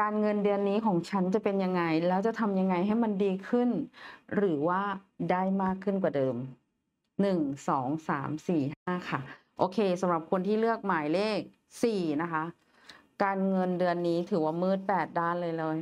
การเงินเดือนนี้ของฉันจะเป็นยังไง แล้วจะทำยังไงให้มันดีขึ้น หรือว่าได้มากขึ้นกว่าเดิม 1 2 3 4 5 ค่ะ โอเค สำหรับคนที่เลือกหมายเลข 4 นะคะ การเงินเดือนนี้ถือว่ามืด 8 ด้านเลยเลย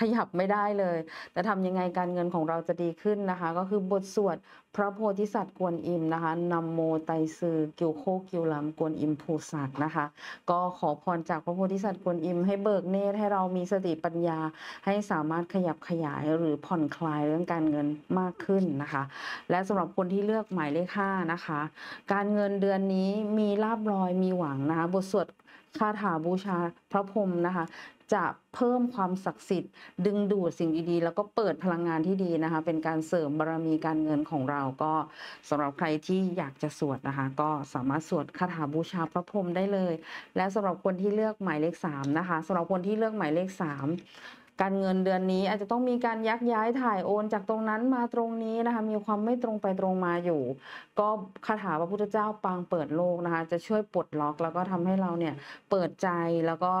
ขยับไม่ได้เลย แต่ทำยังไงการเงินของเราจะดีขึ้นนะคะ ก็คือบทสวดพระโพธิสัตว์กวนอิมนะคะนำโมไตซือกิวโคกิวลำกวนอิมภูสักนะคะ ก็ขอพรจากพระโพธิสัตว์กวนอิมให้เบิกเนตรให้เรามีสติปัญญาให้สามารถขยับขยายหรือผ่อนคลายเรื่องการเงินมากขึ้นนะคะ และสำหรับคนที่เลือกหมายเลขห้านะคะ การเงินเดือนนี้มีลาบลอยมีหวังนะคะบทสวดคาถาบูชาพระพรหมนะคะจะเพิ่มความศักดิ์สิทธิ์ดึงดูดสิ่งดีๆแล้วก็เปิดพลังงานที่ดีนะคะ เป็นการเสริมบารรมีการเงินของเราก็สำหรับใครที่อยากจะสวดนะคะก็สามารถสวดคาถาบูชาพระพรหมได้เลย และสำหรับคนที่เลือกหมายเลข3นะคะสำหรับคนที่เลือกหมายเลข3การเงินเดือนนี้อาจจะต้องมีการยักย้ายถ่ายโอนจากตรงนั้นมาตรงนี้นะคะมีความไม่ตรงไปตรงมาอยู่ ก็คาถาพระพุทธเจ้าปางเปิดโลกนะคะ จะช่วยปลดล็อก แล้วก็ทำให้เราเนี่ยเปิดใจแล้วก็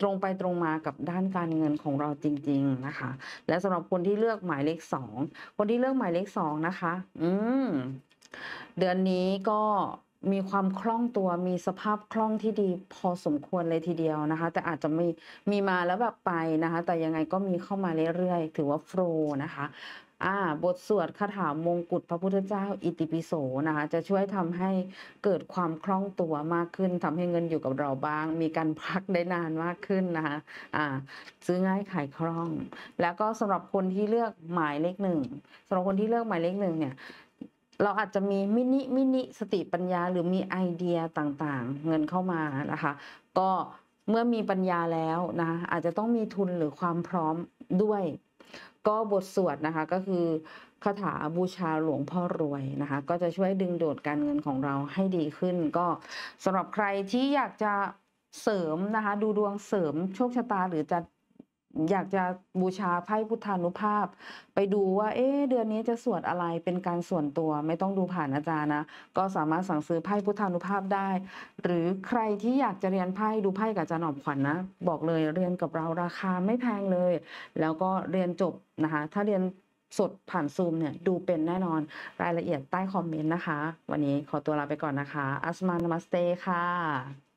ตรงไปตรงมากับด้านการเงินของเราจริง ๆ นะคะ และสำหรับคนที่เลือกหมายเลขสองคนที่เลือกหมายเลขสองนะคะ อืมเดือนนี้ก็มีความคล่องตัวมีสภาพคล่องที่ดีพอสมควรเลยทีเดียวนะคะ แต่อาจจะมี มีมาแล้วแบบไปนะคะ แต่ยังไงก็มีเข้ามาเรื่อยๆถือว่าโฟล์นะคะอ่าบทสวดคาถามงกุฎพระพุทธเจ้าอิติปิโสนะคะ จะช่วยทำให้เกิดความคล่องตัวมากขึ้นทำให้เงินอยู่กับเราบ้าง มีการพักได้นานมากขึ้นนะคะอ่าซื้อง่ายขายคล่อง แล้วก็สำหรับคนที่เลือกหมายเลขหนึ่งสำหรับคนที่เลือกหมายเลขหนึ่งเนี่ยเราอาจจะมีมินิมินิสติปัญญาหรือมีไอเดียต่างๆ เงินเข้ามานะคะก็เมื่อมีปัญญาแล้วนะอาจจะต้องมีทุนหรือความพร้อมด้วย ก็บทสวดนะคะก็คือคาถาบูชาหลวงพ่อรวยนะคะ ก็จะช่วยดึงดูดการเงินของเราให้ดีขึ้น ก็สำหรับใครที่อยากจะเสริมนะคะดูดวงเสริมโชคชะตาหรือจะอยากจะบูชาไพ่พุทธานุภาพ ไปดูว่าเอ๊เดือนนี้จะสวดอะไรเป็นการส่วนตัว ไม่ต้องดูผ่านอาจารย์นะ ก็สามารถสั่งซื้อไพ่พุทธานุภาพได้ หรือใครที่อยากจะเรียนไพ่ดูไพ่กับอาจารย์หนอบขวัญนนะบอกเลยเรียนกับเราราคาไม่แพงเลย แล้วก็เรียนจบนะคะ ถ้าเรียนสดผ่านซูมเนี่ยดูเป็นแน่นอนรายละเอียดใต้คอมเมนต์นะคะ วันนี้ขอตัวลาไปก่อนนะคะ อัสมานนมัสเตค่ะ